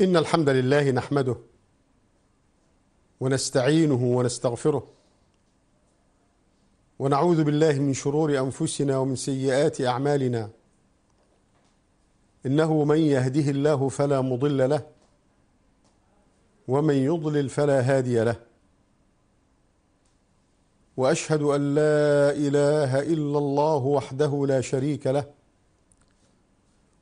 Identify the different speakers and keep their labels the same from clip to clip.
Speaker 1: إن الحمد لله نحمده ونستعينه ونستغفره ونعوذ بالله من شرور أنفسنا ومن سيئات أعمالنا إنه من يهده الله فلا مضل له ومن يضلل فلا هادي له وأشهد أن لا إله إلا الله وحده لا شريك له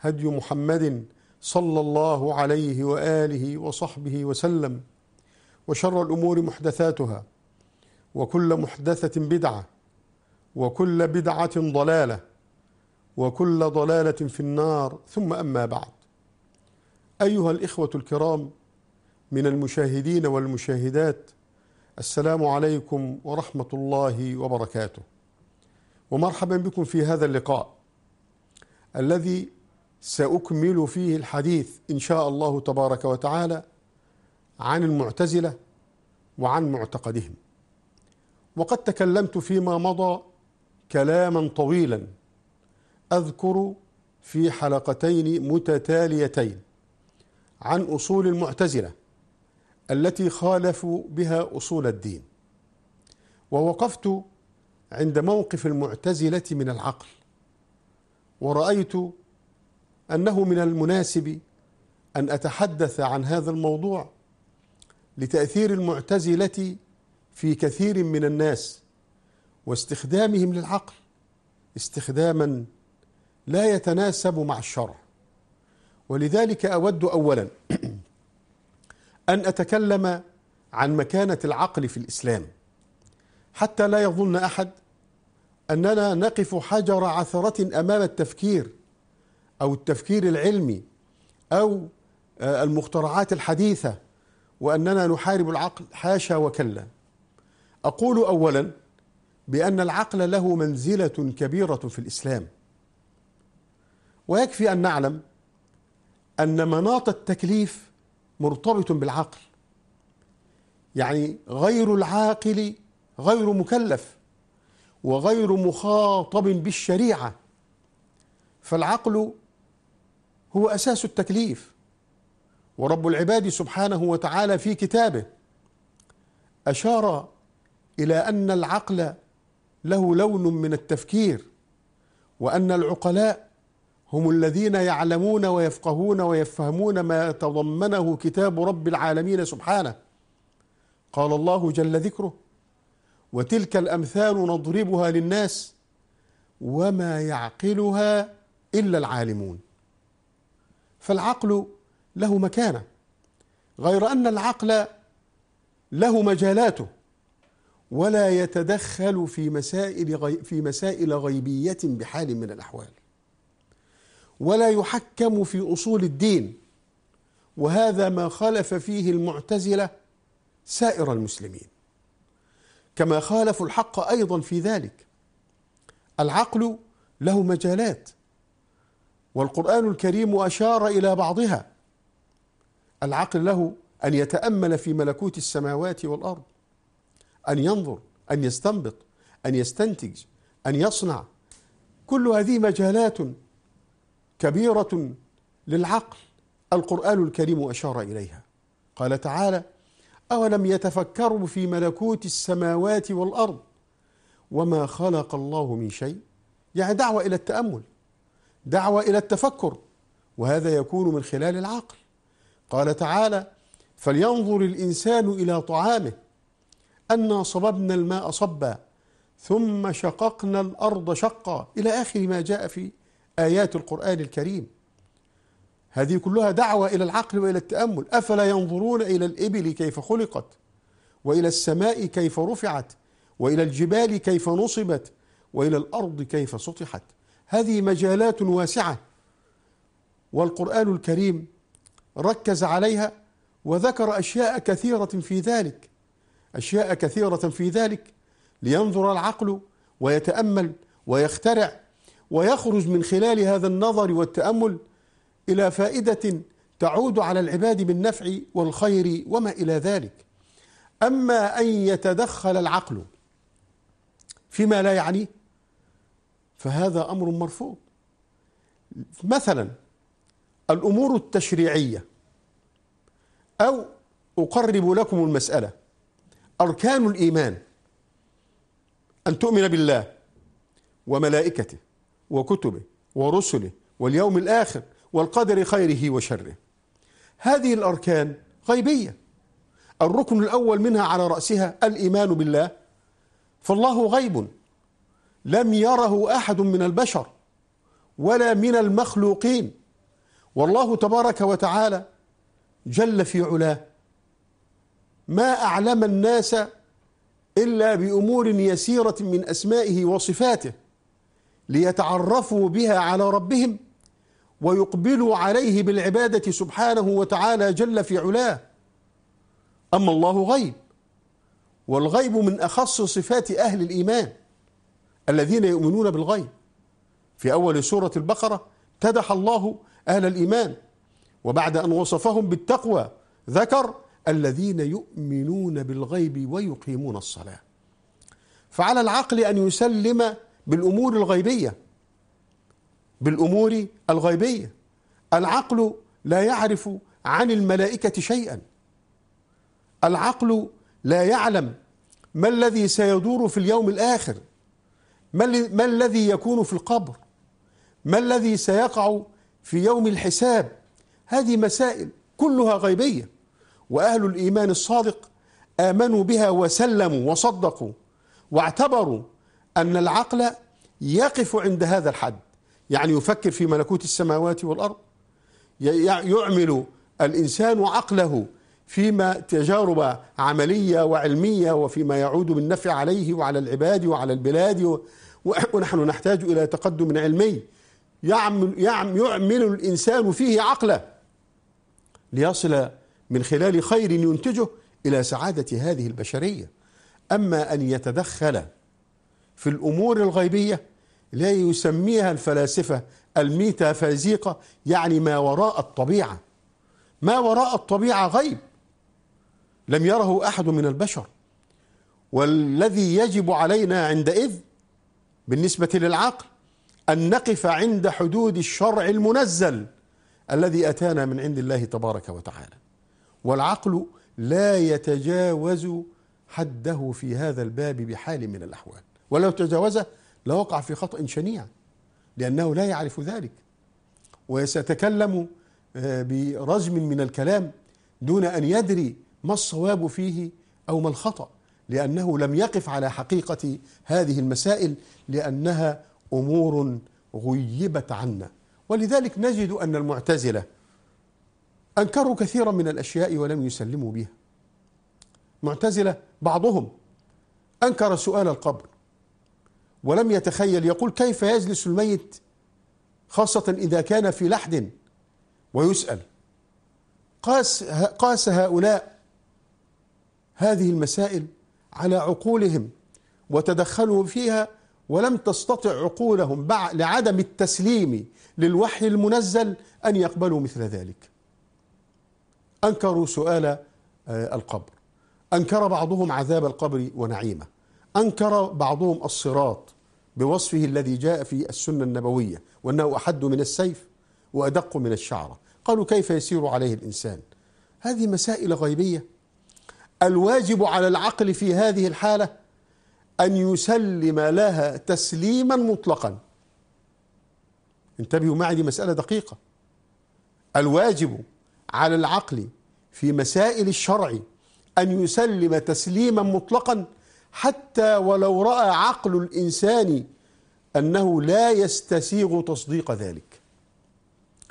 Speaker 1: هدي محمد صلى الله عليه واله وصحبه وسلم وشر الامور محدثاتها وكل محدثه بدعه وكل بدعه ضلاله وكل ضلاله في النار ثم اما بعد ايها الاخوه الكرام من المشاهدين والمشاهدات السلام عليكم ورحمه الله وبركاته ومرحبا بكم في هذا اللقاء الذي سأكمل فيه الحديث إن شاء الله تبارك وتعالى عن المعتزلة وعن معتقدهم وقد تكلمت فيما مضى كلاما طويلا أذكر في حلقتين متتاليتين عن أصول المعتزلة التي خالفوا بها أصول الدين ووقفت عند موقف المعتزلة من العقل ورأيت أنه من المناسب أن أتحدث عن هذا الموضوع لتأثير المعتزلة في كثير من الناس واستخدامهم للعقل استخداما لا يتناسب مع الشرع ولذلك أود أولا أن أتكلم عن مكانة العقل في الإسلام حتى لا يظن أحد أننا نقف حجر عثرة أمام التفكير أو التفكير العلمي أو آه، المخترعات الحديثة وأننا نحارب العقل حاشا وكلا أقول أولا بأن العقل له منزلة كبيرة في الإسلام ويكفي أن نعلم أن مناط التكليف مرتبط بالعقل يعني غير العاقل غير مكلف وغير مخاطب بالشريعه فالعقل هو أساس التكليف ورب العباد سبحانه وتعالى في كتابه أشار إلى أن العقل له لون من التفكير وأن العقلاء هم الذين يعلمون ويفقهون ويفهمون ما تضمنه كتاب رب العالمين سبحانه قال الله جل ذكره وتلك الأمثال نضربها للناس وما يعقلها إلا العالمون فالعقل له مكانه غير ان العقل له مجالاته ولا يتدخل في مسائل غي في مسائل غيبيه بحال من الاحوال ولا يحكم في اصول الدين وهذا ما خالف فيه المعتزله سائر المسلمين كما خالفوا الحق ايضا في ذلك العقل له مجالات والقرآن الكريم أشار إلى بعضها العقل له أن يتأمل في ملكوت السماوات والأرض أن ينظر أن يستنبط أن يستنتج أن يصنع كل هذه مجالات كبيرة للعقل القرآن الكريم أشار إليها قال تعالى أولم يتفكروا في ملكوت السماوات والأرض وما خلق الله من شيء يعني دعوة إلى التأمل دعوة إلى التفكر وهذا يكون من خلال العقل قال تعالى فلينظر الإنسان إلى طعامه أنا صببنا الماء صبا ثم شققنا الأرض شقا إلى آخر ما جاء في آيات القرآن الكريم هذه كلها دعوة إلى العقل وإلى التأمل أفلا ينظرون إلى الإبل كيف خلقت وإلى السماء كيف رفعت وإلى الجبال كيف نصبت وإلى الأرض كيف سطحت هذه مجالات واسعة والقرآن الكريم ركز عليها وذكر أشياء كثيرة في ذلك أشياء كثيرة في ذلك لينظر العقل ويتأمل ويخترع ويخرج من خلال هذا النظر والتأمل إلى فائدة تعود على العباد بالنفع والخير وما إلى ذلك أما أن يتدخل العقل فيما لا يعنيه فهذا امر مرفوض مثلا الامور التشريعيه او اقرب لكم المساله اركان الايمان ان تؤمن بالله وملائكته وكتبه ورسله واليوم الاخر والقدر خيره وشره هذه الاركان غيبيه الركن الاول منها على راسها الايمان بالله فالله غيب لم يره أحد من البشر ولا من المخلوقين والله تبارك وتعالى جل في علاه ما أعلم الناس إلا بأمور يسيرة من أسمائه وصفاته ليتعرفوا بها على ربهم ويقبلوا عليه بالعبادة سبحانه وتعالى جل في علاه أما الله غيب والغيب من أخص صفات أهل الإيمان الذين يؤمنون بالغيب في أول سورة البقرة تدح الله أهل الإيمان وبعد أن وصفهم بالتقوى ذكر الذين يؤمنون بالغيب ويقيمون الصلاة فعلى العقل أن يسلم بالأمور الغيبية بالأمور الغيبية العقل لا يعرف عن الملائكة شيئا العقل لا يعلم ما الذي سيدور في اليوم الآخر ما, ما الذي يكون في القبر ما الذي سيقع في يوم الحساب هذه مسائل كلها غيبية وأهل الإيمان الصادق آمنوا بها وسلموا وصدقوا واعتبروا أن العقل يقف عند هذا الحد يعني يفكر في ملكوت السماوات والأرض يعمل الإنسان عقله فيما تجارب عملية وعلمية وفيما يعود بالنفع عليه وعلى العباد وعلى البلاد ونحن نحتاج إلى تقدم علمي يعمل, يعمل الإنسان فيه عقله ليصل من خلال خير ينتجه إلى سعادة هذه البشرية أما أن يتدخل في الأمور الغيبية لا يسميها الفلاسفة الميتافيزيقا يعني ما وراء الطبيعة ما وراء الطبيعة غيب لم يره أحد من البشر والذي يجب علينا عندئذ بالنسبة للعقل أن نقف عند حدود الشرع المنزل الذي أتانا من عند الله تبارك وتعالى والعقل لا يتجاوز حده في هذا الباب بحال من الأحوال ولو تجاوزه لوقع في خطأ شنيع لأنه لا يعرف ذلك وسيتكلم آه، برزم من الكلام دون أن يدري ما الصواب فيه أو ما الخطأ لأنه لم يقف على حقيقة هذه المسائل لأنها أمور غيبت عنا ولذلك نجد أن المعتزلة أنكروا كثيرا من الأشياء ولم يسلموا بها معتزلة بعضهم أنكر سؤال القبر ولم يتخيل يقول كيف يجلس الميت خاصة إذا كان في لحد ويسأل قاس, قاس هؤلاء هذه المسائل على عقولهم وتدخلوا فيها ولم تستطع عقولهم لعدم التسليم للوحي المنزل أن يقبلوا مثل ذلك أنكروا سؤال آه، القبر أنكر بعضهم عذاب القبر ونعيمه أنكر بعضهم الصراط بوصفه الذي جاء في السنة النبوية وأنه أحد من السيف وأدق من الشعرة قالوا كيف يسير عليه الإنسان هذه مسائل غيبية الواجب على العقل في هذه الحالة أن يسلم لها تسليما مطلقا انتبهوا معي دي مسألة دقيقة الواجب على العقل في مسائل الشرع أن يسلم تسليما مطلقا حتى ولو رأى عقل الإنسان أنه لا يستسيغ تصديق ذلك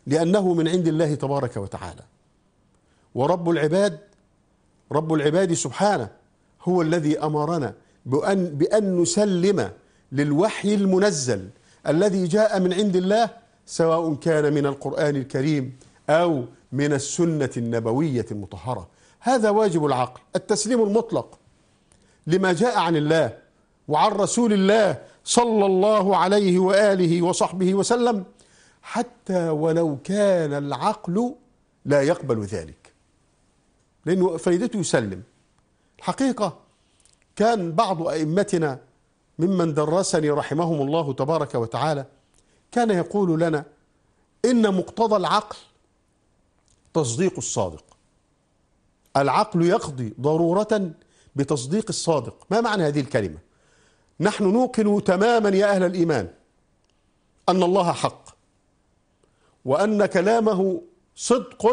Speaker 1: لأنه من عند الله تبارك وتعالى ورب العباد رب العباد سبحانه هو الذي أمرنا بأن, بأن نسلم للوحي المنزل الذي جاء من عند الله سواء كان من القرآن الكريم أو من السنة النبوية المطهرة هذا واجب العقل التسليم المطلق لما جاء عن الله وعن رسول الله صلى الله عليه وآله وصحبه وسلم حتى ولو كان العقل لا يقبل ذلك لأنه فايدته يسلم الحقيقة كان بعض أئمتنا ممن درسني رحمهم الله تبارك وتعالى كان يقول لنا إن مقتضى العقل تصديق الصادق العقل يقضي ضرورة بتصديق الصادق ما معنى هذه الكلمة نحن نوقن تماما يا أهل الإيمان أن الله حق وأن كلامه صدق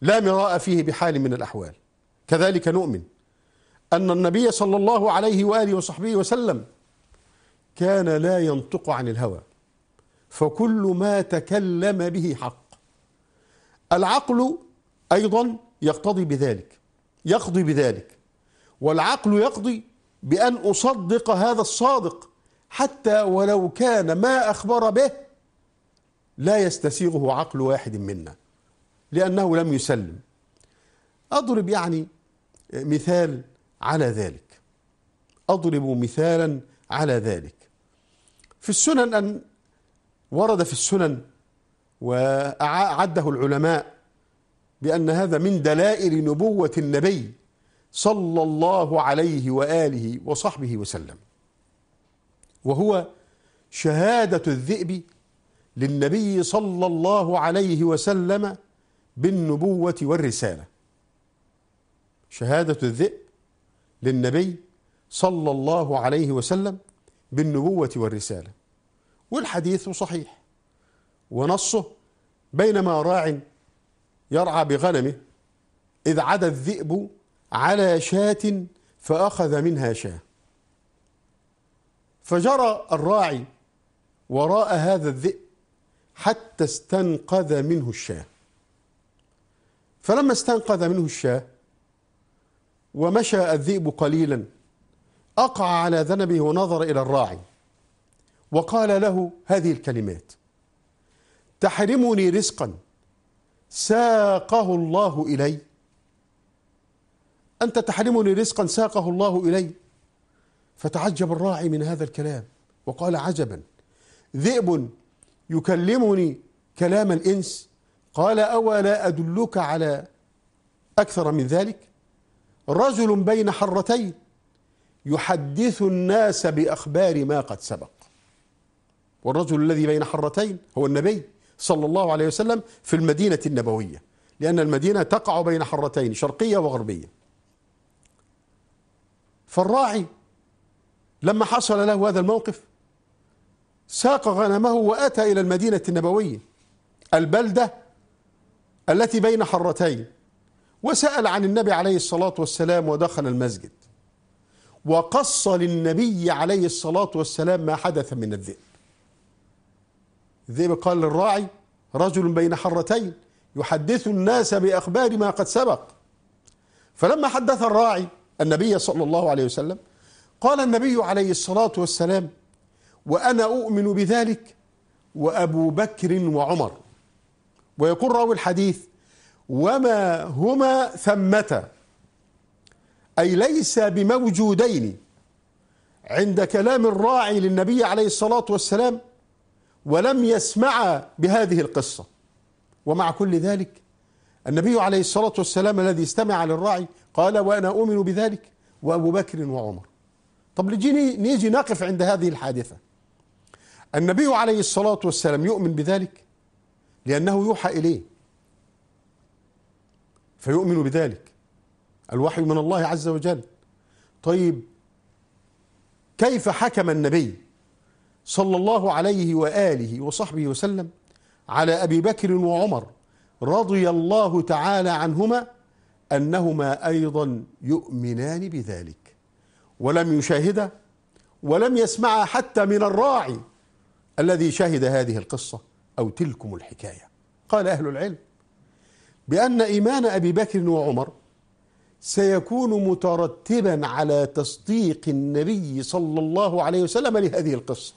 Speaker 1: لا مراء فيه بحال من الأحوال كذلك نؤمن أن النبي صلى الله عليه وآله وصحبه وسلم كان لا ينطق عن الهوى فكل ما تكلم به حق العقل أيضا يقتضي بذلك يقضي بذلك والعقل يقضي بأن أصدق هذا الصادق حتى ولو كان ما أخبر به لا يستسيغه عقل واحد منا لأنه لم يسلم أضرب يعني مثال على ذلك أضرب مثالا على ذلك في السنن أن ورد في السنن وأعده العلماء بأن هذا من دلائل نبوة النبي صلى الله عليه وآله وصحبه وسلم وهو شهادة الذئب للنبي صلى الله عليه وسلم بالنبوة والرسالة شهادة الذئب للنبي صلى الله عليه وسلم بالنبوة والرسالة والحديث صحيح ونصه بينما راع يرعى بغنمه إذ عدا الذئب على شاة فأخذ منها شاة فجرى الراعي وراء هذا الذئب حتى استنقذ منه الشاه فلما استنقذ منه الشاه ومشى الذئب قليلا أقع على ذنبه ونظر إلى الراعي وقال له هذه الكلمات تحرمني رزقا ساقه الله إلي أنت تحرمني رزقا ساقه الله إلي فتعجب الراعي من هذا الكلام وقال عجبا ذئب يكلمني كلام الإنس قال أولا أدلك على أكثر من ذلك رجل بين حرتين يحدث الناس بأخبار ما قد سبق والرجل الذي بين حرتين هو النبي صلى الله عليه وسلم في المدينة النبوية لأن المدينة تقع بين حرتين شرقية وغربية فالراعي لما حصل له هذا الموقف ساق غنمه وأتى إلى المدينة النبوية البلدة التي بين حرتين وسأل عن النبي عليه الصلاة والسلام ودخل المسجد وقص للنبي عليه الصلاة والسلام ما حدث من الذئب الذئب قال للراعي رجل بين حرتين يحدث الناس بأخبار ما قد سبق فلما حدث الراعي النبي صلى الله عليه وسلم قال النبي عليه الصلاة والسلام وأنا أؤمن بذلك وأبو بكر وعمر ويقول راوي الحديث وما هما ثمتا أي ليس بموجودين عند كلام الراعي للنبي عليه الصلاة والسلام ولم يسمع بهذه القصة ومع كل ذلك النبي عليه الصلاة والسلام الذي استمع للراعي قال وأنا أؤمن بذلك وأبو بكر وعمر طب نجي نيجي نقف عند هذه الحادثة النبي عليه الصلاة والسلام يؤمن بذلك لأنه يوحى إليه فيؤمن بذلك الوحي من الله عز وجل طيب كيف حكم النبي صلى الله عليه وآله وصحبه وسلم على أبي بكر وعمر رضي الله تعالى عنهما أنهما أيضا يؤمنان بذلك ولم يشاهدا ولم يسمعا حتى من الراعي الذي شهد هذه القصة أو تلكم الحكاية قال أهل العلم بأن إيمان أبي بكر وعمر سيكون مترتبا على تصديق النبي صلى الله عليه وسلم لهذه القصة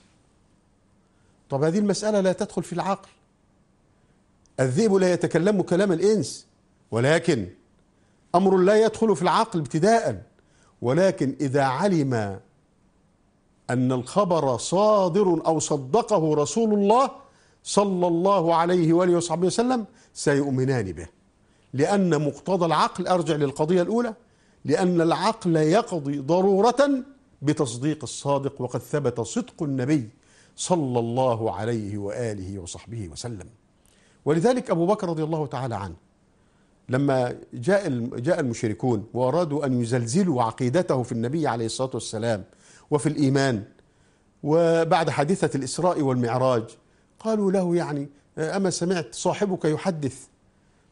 Speaker 1: طب هذه المسألة لا تدخل في العقل الذئب لا يتكلم كلام الإنس ولكن أمر لا يدخل في العقل ابتداء ولكن إذا علم أن الخبر صادر أو صدقه رسول الله صلى الله عليه وآله وصحبه وسلم سيؤمنان به لأن مقتضى العقل أرجع للقضية الأولى لأن العقل يقضي ضرورة بتصديق الصادق وقد ثبت صدق النبي صلى الله عليه وآله وصحبه وسلم ولذلك أبو بكر رضي الله تعالى عنه لما جاء جاء المشركون وأرادوا أن يزلزلوا عقيدته في النبي عليه الصلاة والسلام وفي الإيمان وبعد حادثة الإسراء والمعراج قالوا له يعني آه، أما سمعت صاحبك يحدث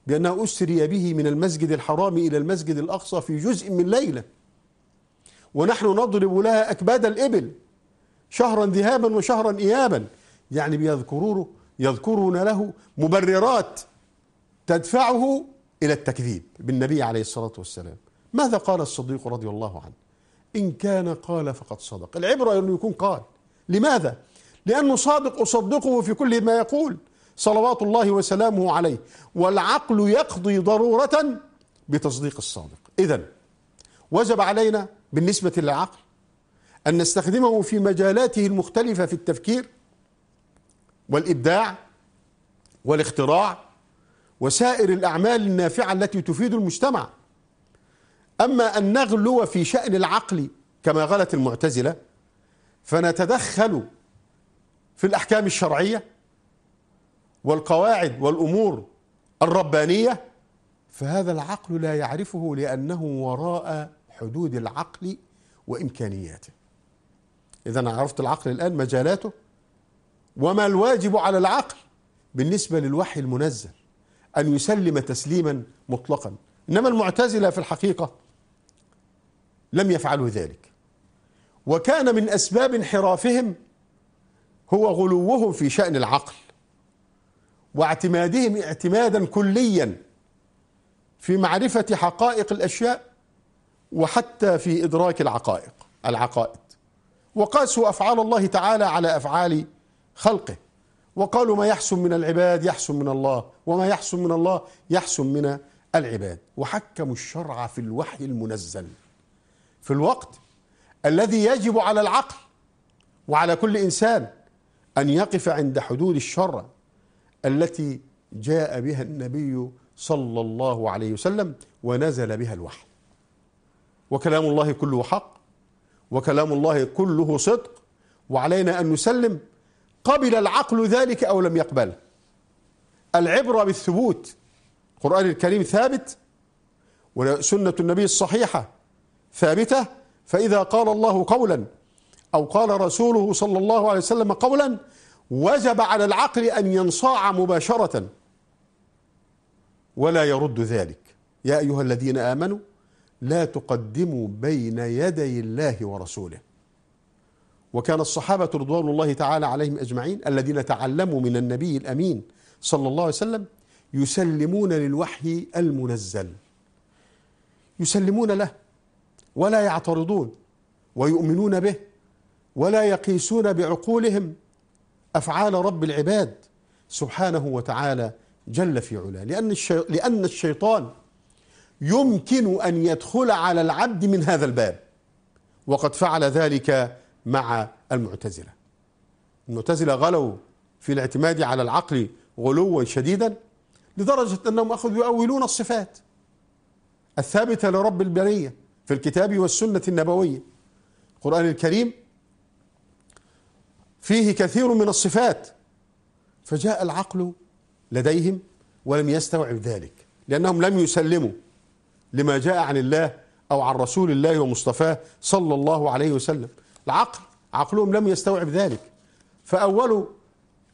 Speaker 1: بأنه أسري به من المسجد الحرام إلى المسجد الأقصى في جزء من ليلة ونحن نضرب لها أكباد الإبل شهرا ذهابا وشهرا إيابا يعني بيذكرونه يذكرون له مبررات تدفعه إلى التكذيب بالنبي عليه الصلاة والسلام ماذا قال الصديق رضي الله عنه إن كان قال فقد صدق العبرة أنه يكون قال لماذا لأنه صادق أصدقه في كل ما يقول صلوات الله وسلامه عليه والعقل يقضي ضرورة بتصديق الصادق إذا وجب علينا بالنسبة للعقل أن نستخدمه في مجالاته المختلفة في التفكير والإبداع والاختراع وسائر الأعمال النافعة التي تفيد المجتمع أما أن نغلو في شأن العقل كما غلت المعتزلة فنتدخل في الأحكام الشرعية والقواعد والأمور الربانية فهذا العقل لا يعرفه لأنه وراء حدود العقل وإمكانياته إذا عرفت العقل الآن مجالاته وما الواجب على العقل بالنسبة للوحي المنزل أن يسلم تسليما مطلقا إنما المعتزلة في الحقيقة لم يفعلوا ذلك وكان من أسباب انحرافهم هو غلوهم في شأن العقل واعتمادهم اعتمادا كليا في معرفة حقائق الأشياء وحتى في إدراك العقائق العقائد وقاسوا أفعال الله تعالى على أفعال خلقه وقالوا ما يحسن من العباد يحسن من الله وما يحسن من الله يحسن من العباد وحكموا الشرع في الوحي المنزل في الوقت الذي يجب على العقل وعلى كل إنسان أن يقف عند حدود الشرع التي جاء بها النبي صلى الله عليه وسلم ونزل بها الوحي وكلام الله كله حق وكلام الله كله صدق وعلينا أن نسلم قبل العقل ذلك أو لم يقبله العبرة بالثبوت القرآن الكريم ثابت وسنة النبي الصحيحة ثابتة فإذا قال الله قولا أو قال رسوله صلى الله عليه وسلم قولا وجب على العقل أن ينصاع مباشرة ولا يرد ذلك يا أيها الذين آمنوا لا تقدموا بين يدي الله ورسوله وكان الصحابة رضوان الله تعالى عليهم أجمعين الذين تعلموا من النبي الأمين صلى الله عليه وسلم يسلمون للوحي المنزل يسلمون له ولا يعترضون ويؤمنون به ولا يقيسون بعقولهم أفعال رب العباد سبحانه وتعالى جل في علا لأن, لأن الشيطان يمكن أن يدخل على العبد من هذا الباب وقد فعل ذلك مع المعتزلة المعتزلة غلوا في الاعتماد على العقل غلوا شديدا لدرجة أنهم أخذوا يؤولون الصفات الثابتة لرب البرية في الكتاب والسنة النبوية القرآن الكريم فيه كثير من الصفات فجاء العقل لديهم ولم يستوعب ذلك لأنهم لم يسلموا لما جاء عن الله أو عن رسول الله ومصطفاه صلى الله عليه وسلم العقل عقلهم لم يستوعب ذلك فأولوا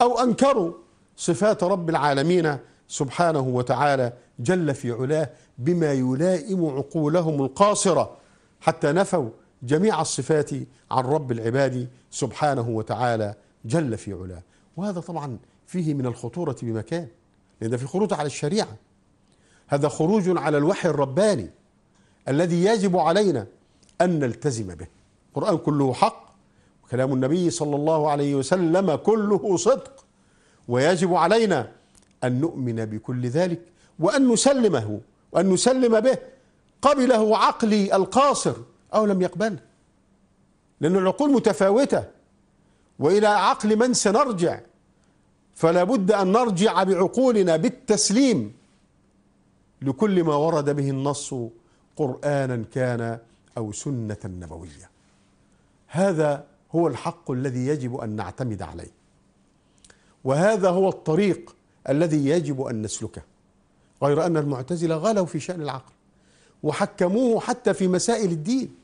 Speaker 1: أو أنكروا صفات رب العالمين سبحانه وتعالى جل في علاه بما يلائم عقولهم القاصرة حتى نفوا جميع الصفات عن رب العباد سبحانه وتعالى جل في علاه وهذا طبعا فيه من الخطورة بمكان لأن في خروج على الشريعة هذا خروج على الوحي الرباني الذي يجب علينا أن نلتزم به القرآن كله حق وكلام النبي صلى الله عليه وسلم كله صدق ويجب علينا أن نؤمن بكل ذلك وأن نسلمه وأن نسلم به قبله عقلي القاصر أو لم يقبل لأن العقول متفاوتة وإلى عقل من سنرجع فلا بد أن نرجع بعقولنا بالتسليم لكل ما ورد به النص قرآنا كان أو سنة نبوية هذا هو الحق الذي يجب أن نعتمد عليه وهذا هو الطريق الذي يجب أن نسلكه غير أن المعتزلة غلوا في شأن العقل وحكموه حتى في مسائل الدين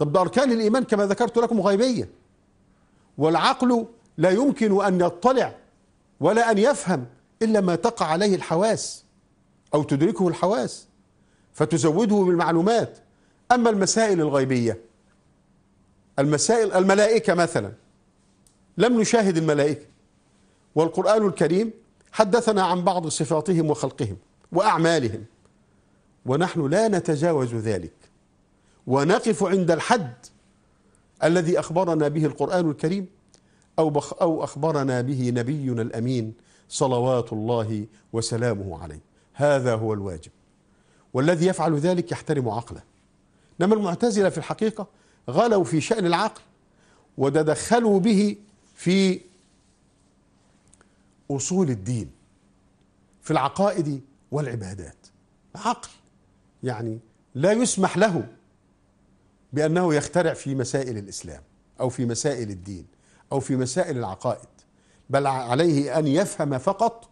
Speaker 1: طب ده أركان الإيمان كما ذكرت لكم غيبية والعقل لا يمكن أن يطلع ولا أن يفهم إلا ما تقع عليه الحواس أو تدركه الحواس فتزوده بالمعلومات أما المسائل الغيبية المسائل الملائكة مثلا لم نشاهد الملائكة والقرآن الكريم حدثنا عن بعض صفاتهم وخلقهم وأعمالهم ونحن لا نتجاوز ذلك ونقف عند الحد الذي أخبرنا به القرآن الكريم أو, بخ أو أخبرنا به نبينا الأمين صلوات الله وسلامه عليه هذا هو الواجب والذي يفعل ذلك يحترم عقله إنما المعتزلة في الحقيقة غلوا في شأن العقل وتدخلوا به في أصول الدين في العقائد والعبادات عقل يعني لا يسمح له بأنه يخترع في مسائل الإسلام أو في مسائل الدين أو في مسائل العقائد بل عليه أن يفهم فقط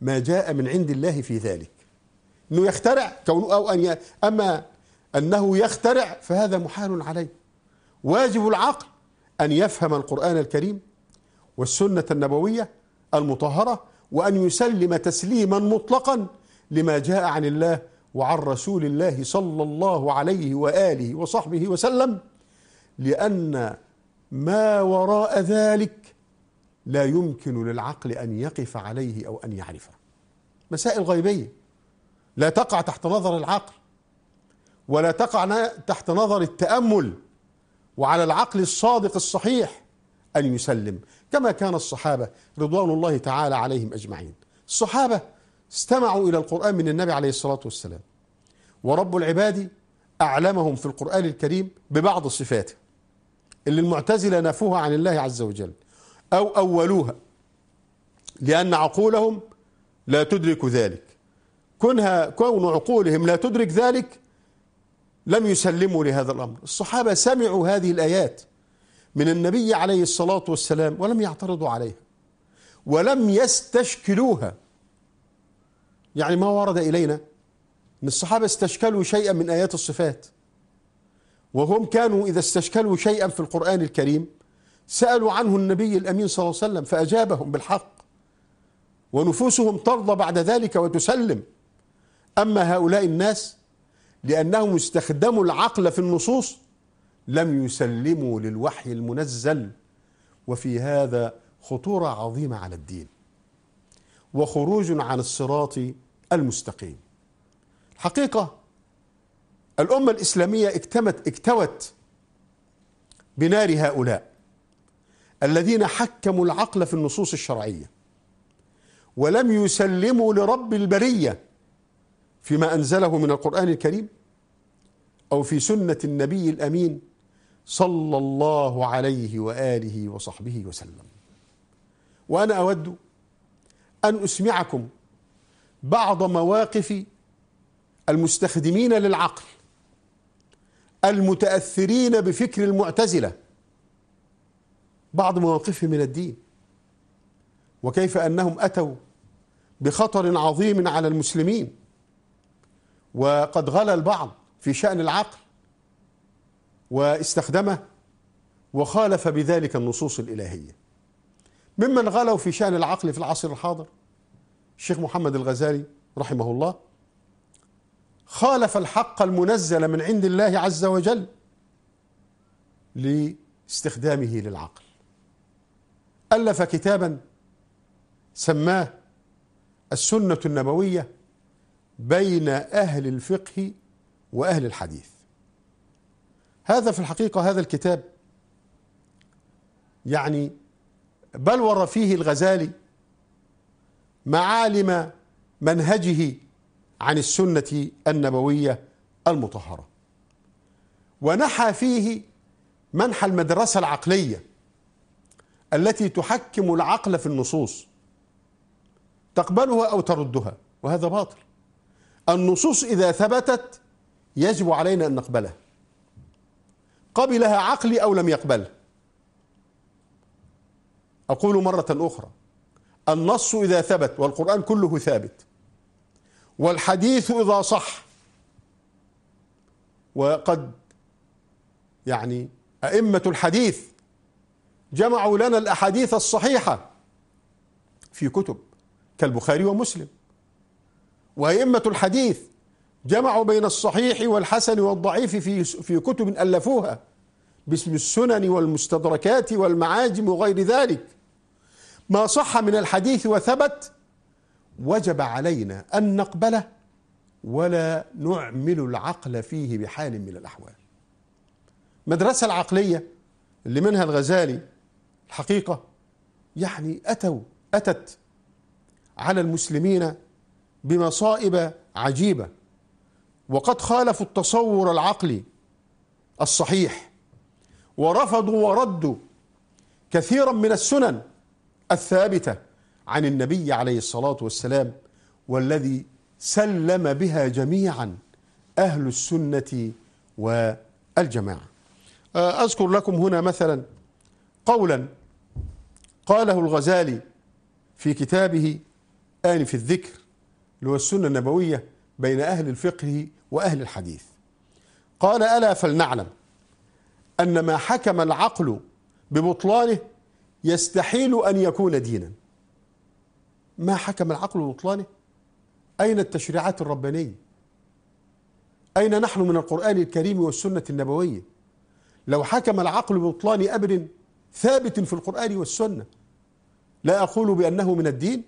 Speaker 1: ما جاء من عند الله في ذلك أنه يخترع كونه أو أن ي... أما أنه يخترع فهذا محال عليه واجب العقل أن يفهم القرآن الكريم والسنة النبوية المطهرة وأن يسلم تسليما مطلقا لما جاء عن الله وعن رسول الله صلى الله عليه واله وصحبه وسلم لان ما وراء ذلك لا يمكن للعقل ان يقف عليه او ان يعرفه مسائل غيبيه لا تقع تحت نظر العقل ولا تقع تحت نظر التامل وعلى العقل الصادق الصحيح ان يسلم كما كان الصحابه رضوان الله تعالى عليهم اجمعين الصحابه استمعوا إلى القرآن من النبي عليه الصلاة والسلام ورب العباد أعلمهم في القرآن الكريم ببعض صفاته اللي المعتزلة نفوها عن الله عز وجل أو أولوها لأن عقولهم لا تدرك ذلك كونها كون عقولهم لا تدرك ذلك لم يسلموا لهذا الأمر الصحابة سمعوا هذه الآيات من النبي عليه الصلاة والسلام ولم يعترضوا عليها ولم يستشكلوها يعني ما ورد إلينا أن الصحابة استشكلوا شيئا من آيات الصفات وهم كانوا إذا استشكلوا شيئا في القرآن الكريم سألوا عنه النبي الأمين صلى الله عليه وسلم فأجابهم بالحق ونفوسهم ترضى بعد ذلك وتسلم أما هؤلاء الناس لأنهم استخدموا العقل في النصوص لم يسلموا للوحي المنزل وفي هذا خطورة عظيمة على الدين وخروج عن الصراط المستقيم الحقيقة الأمة الإسلامية اكتمت اكتوت بنار هؤلاء الذين حكموا العقل في النصوص الشرعية ولم يسلموا لرب البرية فيما أنزله من القرآن الكريم أو في سنة النبي الأمين صلى الله عليه وآله وصحبه وسلم وأنا أود أن أسمعكم بعض مواقف المستخدمين للعقل المتأثرين بفكر المعتزلة بعض مواقفهم من الدين وكيف أنهم أتوا بخطر عظيم على المسلمين وقد غلا البعض في شأن العقل واستخدمه وخالف بذلك النصوص الإلهية ممن غلوا في شأن العقل في العصر الحاضر الشيخ محمد الغزالي رحمه الله خالف الحق المنزل من عند الله عز وجل لاستخدامه للعقل ألف كتابا سماه السنة النبوية بين أهل الفقه وأهل الحديث هذا في الحقيقة هذا الكتاب يعني بلور فيه الغزالي معالم منهجه عن السنة النبوية المطهرة ونحى فيه منحى المدرسة العقلية التي تحكم العقل في النصوص تقبلها أو تردها وهذا باطل النصوص إذا ثبتت يجب علينا أن نقبلها قبلها عقلي أو لم يقبلها أقول مرة أخرى النص إذا ثبت والقرآن كله ثابت والحديث إذا صح وقد يعني أئمة الحديث جمعوا لنا الأحاديث الصحيحة في كتب كالبخاري ومسلم وأئمة الحديث جمعوا بين الصحيح والحسن والضعيف في في كتب ألفوها باسم السنن والمستدركات والمعاجم وغير ذلك ما صح من الحديث وثبت وجب علينا أن نقبله ولا نعمل العقل فيه بحال من الأحوال مدرسة العقلية اللي منها الغزالي الحقيقة يعني أتوا أتت على المسلمين بمصائب عجيبة وقد خالفوا التصور العقلي الصحيح ورفضوا وردوا كثيرا من السنن الثابتة عن النبي عليه الصلاة والسلام والذي سلم بها جميعا أهل السنة والجماعة آه، أذكر لكم هنا مثلا قولا قاله الغزالي في كتابه آن في الذكر اللي هو السنة النبوية بين أهل الفقه وأهل الحديث قال ألا فلنعلم أن ما حكم العقل ببطلانه يستحيل أن يكون دينا ما حكم العقل بطلانه أين التشريعات الربانية أين نحن من القرآن الكريم والسنة النبوية لو حكم العقل ببطلان أمر ثابت في القرآن والسنة لا أقول بأنه من الدين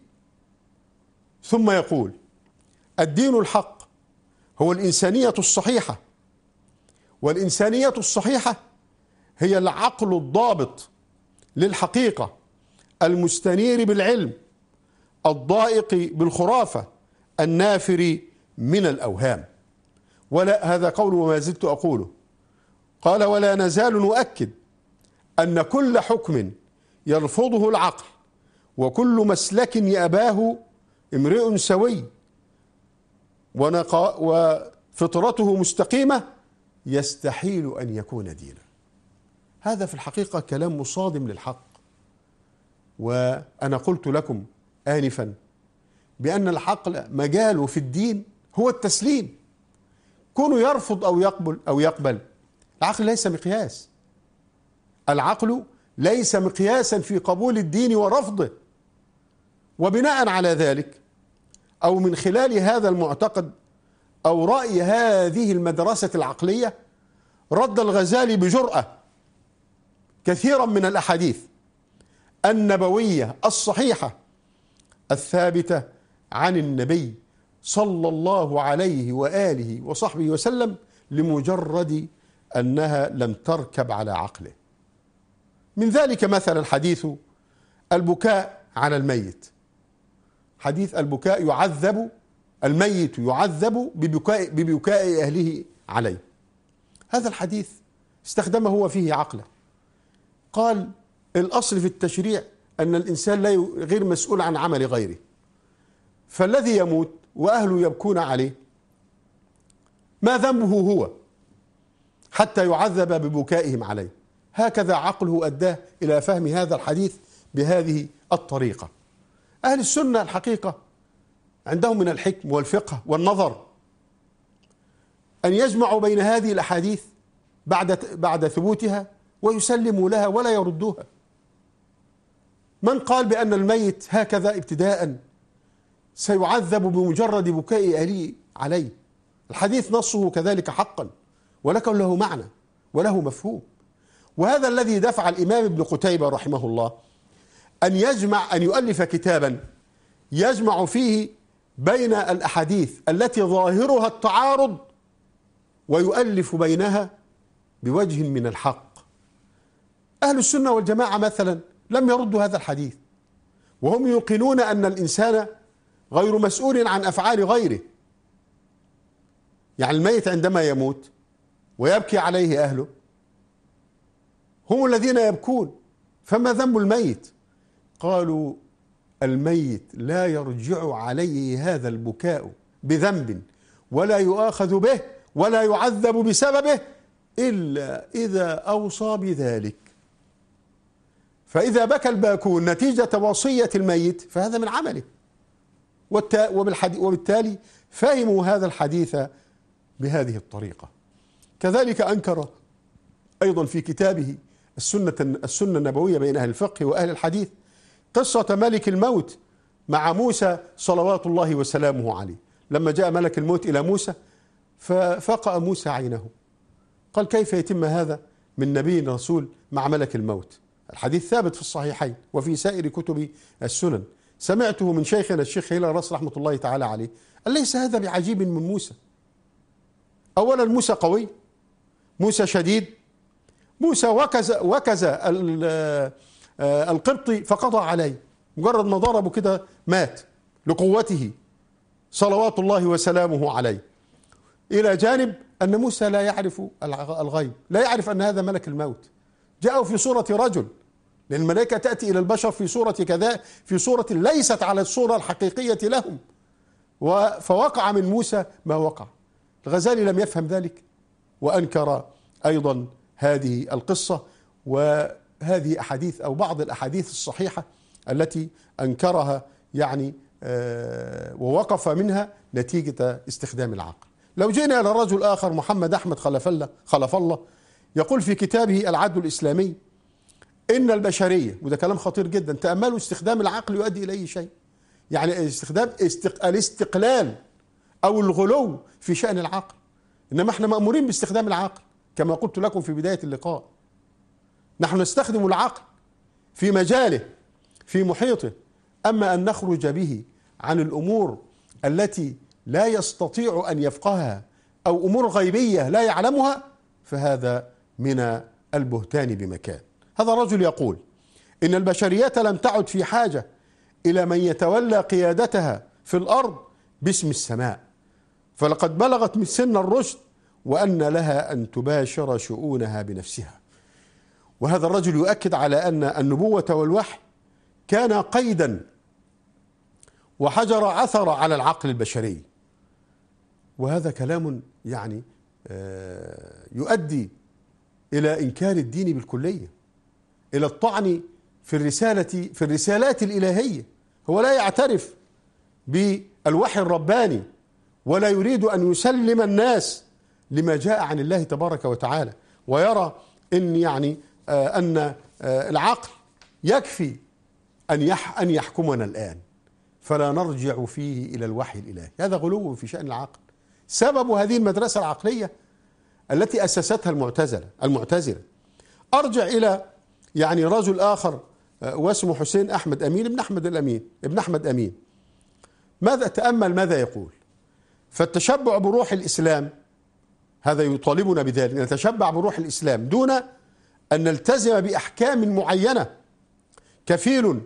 Speaker 1: ثم يقول الدين الحق هو الإنسانية الصحيحة والإنسانية الصحيحة هي العقل الضابط للحقيقة المستنير بالعلم الضائق بالخرافة النافر من الأوهام ولا هذا قول وما زلت أقوله قال ولا نزال نؤكد أن كل حكم يرفضه العقل وكل مسلك يأباه امرئ سوي ونقا وفطرته مستقيمة يستحيل أن يكون دينا هذا في الحقيقة كلام مصادم للحق وأنا قلت لكم آنفا بأن العقل مجاله في الدين هو التسليم كونه يرفض أو يقبل أو يقبل العقل ليس مقياس العقل ليس مقياسا في قبول الدين ورفضه وبناء على ذلك أو من خلال هذا المعتقد أو رأي هذه المدرسة العقلية رد الغزالي بجرأة كثيرا من الاحاديث النبويه الصحيحه الثابته عن النبي صلى الله عليه واله وصحبه وسلم لمجرد انها لم تركب على عقله من ذلك مثلا حديث البكاء على الميت حديث البكاء يعذب الميت يعذب ببكاء ببكاء اهله عليه هذا الحديث استخدمه هو فيه عقله قال الأصل في التشريع أن الإنسان لا غير مسؤول عن عمل غيره فالذي يموت وأهله يبكون عليه ما ذنبه هو حتى يعذب ببكائهم عليه هكذا عقله أداه إلى فهم هذا الحديث بهذه الطريقة أهل السنة الحقيقة عندهم من الحكم والفقه والنظر أن يجمعوا بين هذه الأحاديث بعد بعد ثبوتها ويسلموا لها ولا يردوها من قال بأن الميت هكذا ابتداء سيعذب بمجرد بكاء أهله عليه الحديث نصه كذلك حقا ولكن له معنى وله مفهوم وهذا الذي دفع الإمام ابن قتيبة رحمه الله أن يجمع أن يؤلف كتابا يجمع فيه بين الأحاديث التي ظاهرها التعارض ويؤلف بينها بوجه من الحق أهل السنة والجماعة مثلا لم يردوا هذا الحديث وهم يوقنون أن الإنسان غير مسؤول عن أفعال غيره يعني الميت عندما يموت ويبكي عليه أهله هم الذين يبكون فما ذنب الميت قالوا الميت لا يرجع عليه هذا البكاء بذنب ولا يؤاخذ به ولا يعذب بسببه إلا إذا أوصى بذلك فإذا بكى الباكون نتيجة وصية الميت فهذا من عمله وبالتالي فهموا هذا الحديث بهذه الطريقة كذلك أنكر أيضا في كتابه السنة, السنة النبوية بين أهل الفقه وأهل الحديث قصة ملك الموت مع موسى صلوات الله وسلامه عليه لما جاء ملك الموت إلى موسى ففقأ موسى عينه قال كيف يتم هذا من نبي رسول مع ملك الموت الحديث ثابت في الصحيحين وفي سائر كتب السنن سمعته من شيخنا الشيخ هلال راس رحمة الله تعالى عليه قال ليس هذا بعجيب من موسى أولا موسى قوي موسى شديد موسى وكز وكز آه، القبطي فقضى عليه مجرد ما ضربه كده مات لقوته صلوات الله وسلامه عليه إلى جانب أن موسى لا يعرف الغيب لا يعرف أن هذا ملك الموت جاءوا في صورة رجل لأن الملائكة تأتي إلى البشر في صورة كذا في صورة ليست على الصورة الحقيقية لهم فوقع من موسى ما وقع الغزالي لم يفهم ذلك وأنكر أيضا هذه القصة وهذه أحاديث أو بعض الأحاديث الصحيحة التي أنكرها يعني آه، ووقف منها نتيجة استخدام العقل لو جئنا إلى رجل آخر محمد أحمد خلف الله, خلف الله يقول في كتابه العدل الإسلامي إن البشرية وده كلام خطير جدا تأملوا استخدام العقل يؤدي إلى أي شيء يعني استخدام استق... الاستقلال أو الغلو في شأن العقل إنما احنا مأمورين باستخدام العقل كما قلت لكم في بداية اللقاء نحن نستخدم العقل في مجاله في محيطه أما أن نخرج به عن الأمور التي لا يستطيع أن يفقهها أو أمور غيبية لا يعلمها فهذا من البهتان بمكان هذا الرجل يقول ان البشريه لم تعد في حاجه الى من يتولى قيادتها في الارض باسم السماء فلقد بلغت من سن الرشد وان لها ان تباشر شؤونها بنفسها وهذا الرجل يؤكد على ان النبوه والوحي كان قيدا وحجر عثر على العقل البشري وهذا كلام يعني آه، يؤدي إلى إنكار الدين بالكلية إلى الطعن في الرسالة في الرسالات الإلهية هو لا يعترف بالوحي الرباني ولا يريد أن يسلم الناس لما جاء عن الله تبارك وتعالى ويرى ان يعني آه، ان آه، العقل يكفي ان ان يحكمنا الان فلا نرجع فيه الى الوحي الالهي هذا غلو في شان العقل سبب هذه المدرسه العقليه التي أسستها المعتزلة المعتزلة أرجع إلى يعني رجل آخر آه، واسمه حسين أحمد أمين ابن أحمد الأمين ابن أحمد أمين ماذا تأمل ماذا يقول فالتشبع بروح الإسلام هذا يطالبنا بذلك نتشبع بروح الإسلام دون أن نلتزم بأحكام معينة كفيل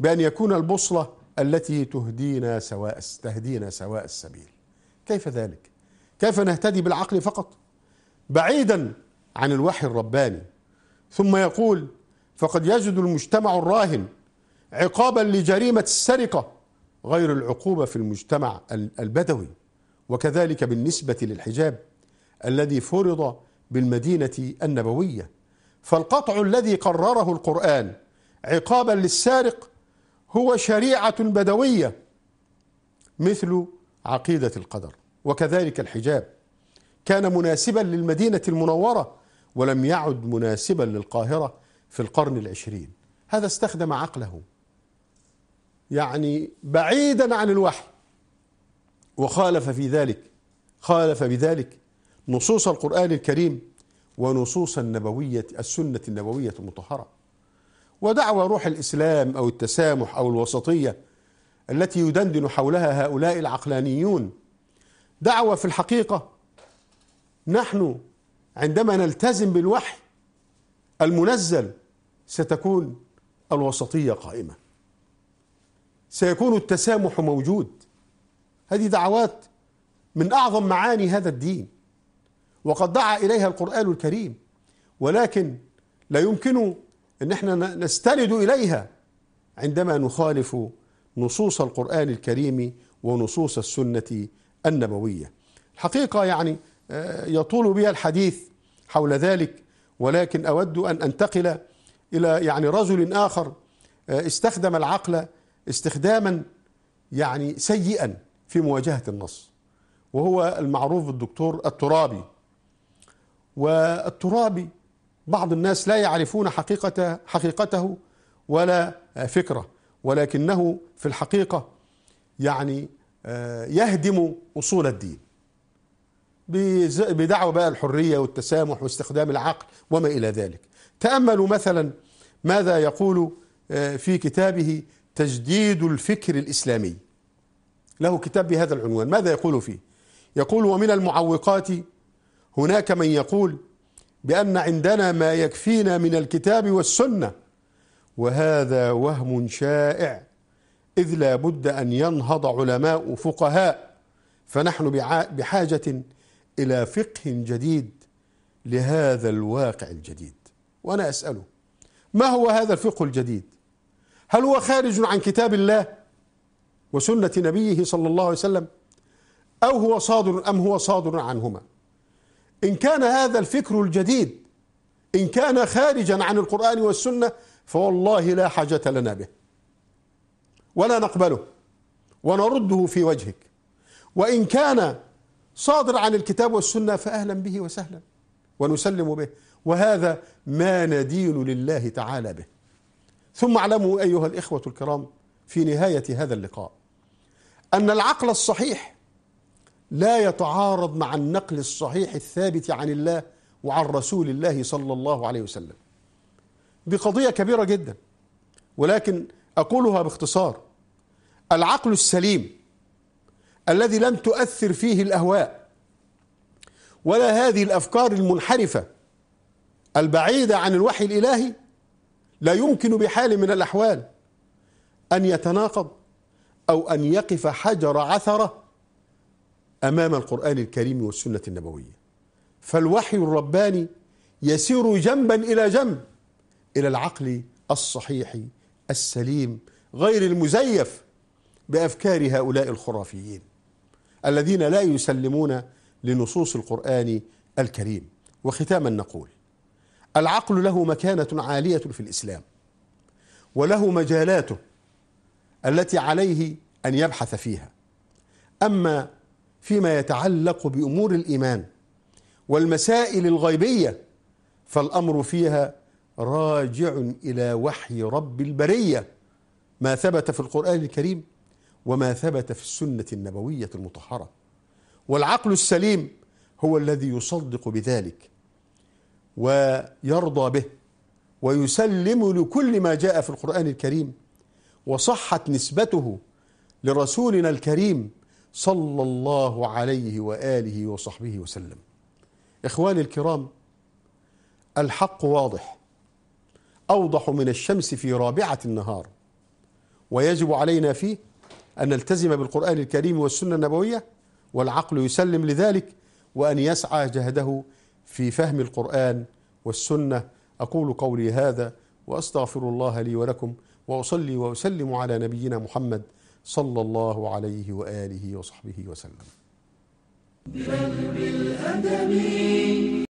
Speaker 1: بأن يكون البوصلة التي تهدينا سواء تهدينا سواء السبيل كيف ذلك؟ كيف نهتدي بالعقل فقط؟ بعيدا عن الوحي الرباني ثم يقول فقد يجد المجتمع الراهن عقابا لجريمه السرقه غير العقوبه في المجتمع البدوي وكذلك بالنسبه للحجاب الذي فرض بالمدينه النبويه فالقطع الذي قرره القران عقابا للسارق هو شريعه بدويه مثل عقيده القدر وكذلك الحجاب كان مناسبا للمدينة المنورة ولم يعد مناسبا للقاهرة في القرن العشرين هذا استخدم عقله يعني بعيدا عن الوحي وخالف في ذلك خالف بذلك نصوص القرآن الكريم ونصوص النبوية السنة النبوية المطهرة ودعوى روح الإسلام أو التسامح أو الوسطية التي يدندن حولها هؤلاء العقلانيون دعوة في الحقيقة نحن عندما نلتزم بالوحي المنزل ستكون الوسطية قائمة سيكون التسامح موجود هذه دعوات من أعظم معاني هذا الدين وقد دعا إليها القرآن الكريم ولكن لا يمكن أن احنا نستند إليها عندما نخالف نصوص القرآن الكريم ونصوص السنة النبوية الحقيقة يعني يطول بها الحديث حول ذلك ولكن أود أن أنتقل إلى يعني رجل آخر آه، استخدم العقل استخداما يعني سيئا في مواجهة النص وهو المعروف بالدكتور الترابي والترابي بعض الناس لا يعرفون حقيقة حقيقته ولا فكره ولكنه في الحقيقه يعني آه، يهدم اصول الدين بدعوى بقى الحرية والتسامح واستخدام العقل وما إلى ذلك تأملوا مثلا ماذا يقول آه، في كتابه تجديد الفكر الإسلامي له كتاب بهذا العنوان ماذا يقول فيه يقول ومن المعوقات هناك من يقول بأن عندنا ما يكفينا من الكتاب والسنة وهذا وهم شائع إذ لا بد أن ينهض علماء فقهاء فنحن بحاجة الى فقه جديد لهذا الواقع الجديد وانا اساله ما هو هذا الفقه الجديد هل هو خارج عن كتاب الله وسنه نبيه صلى الله عليه وسلم او هو صادر ام هو صادر عنهما ان كان هذا الفكر الجديد ان كان خارجا عن القران والسنه فوالله لا حاجه لنا به ولا نقبله ونرده في وجهك وان كان صادر عن الكتاب والسنة فأهلا به وسهلا ونسلم به وهذا ما ندين لله تعالى به ثم اعلموا أيها الإخوة الكرام في نهاية هذا اللقاء أن العقل الصحيح لا يتعارض مع النقل الصحيح الثابت عن الله وعن رسول الله صلى الله عليه وسلم دي قضية كبيرة جدا ولكن أقولها باختصار العقل السليم الذي لم تؤثر فيه الاهواء ولا هذه الافكار المنحرفه البعيده عن الوحي الالهي لا يمكن بحال من الاحوال ان يتناقض او ان يقف حجر عثره امام القران الكريم والسنه النبويه فالوحي الرباني يسير جنبا الى جنب الى العقل الصحيح السليم غير المزيف بافكار هؤلاء الخرافيين الذين لا يسلمون لنصوص القرآن الكريم وختاما نقول العقل له مكانة عالية في الإسلام وله مجالاته التي عليه أن يبحث فيها أما فيما يتعلق بأمور الإيمان والمسائل الغيبية فالأمر فيها راجع إلى وحي رب البرية ما ثبت في القرآن الكريم وما ثبت في السنة النبوية المطهرة والعقل السليم هو الذي يصدق بذلك ويرضى به ويسلم لكل ما جاء في القرآن الكريم وصحت نسبته لرسولنا الكريم صلى الله عليه وآله وصحبه وسلم إخواني الكرام الحق واضح أوضح من الشمس في رابعة النهار ويجب علينا فيه أن نلتزم بالقرآن الكريم والسنة النبوية والعقل يسلم لذلك وأن يسعى جهده في فهم القرآن والسنة أقول قولي هذا وأستغفر الله لي ولكم وأصلي وأسلم على نبينا محمد صلى الله عليه وآله وصحبه وسلم الأدب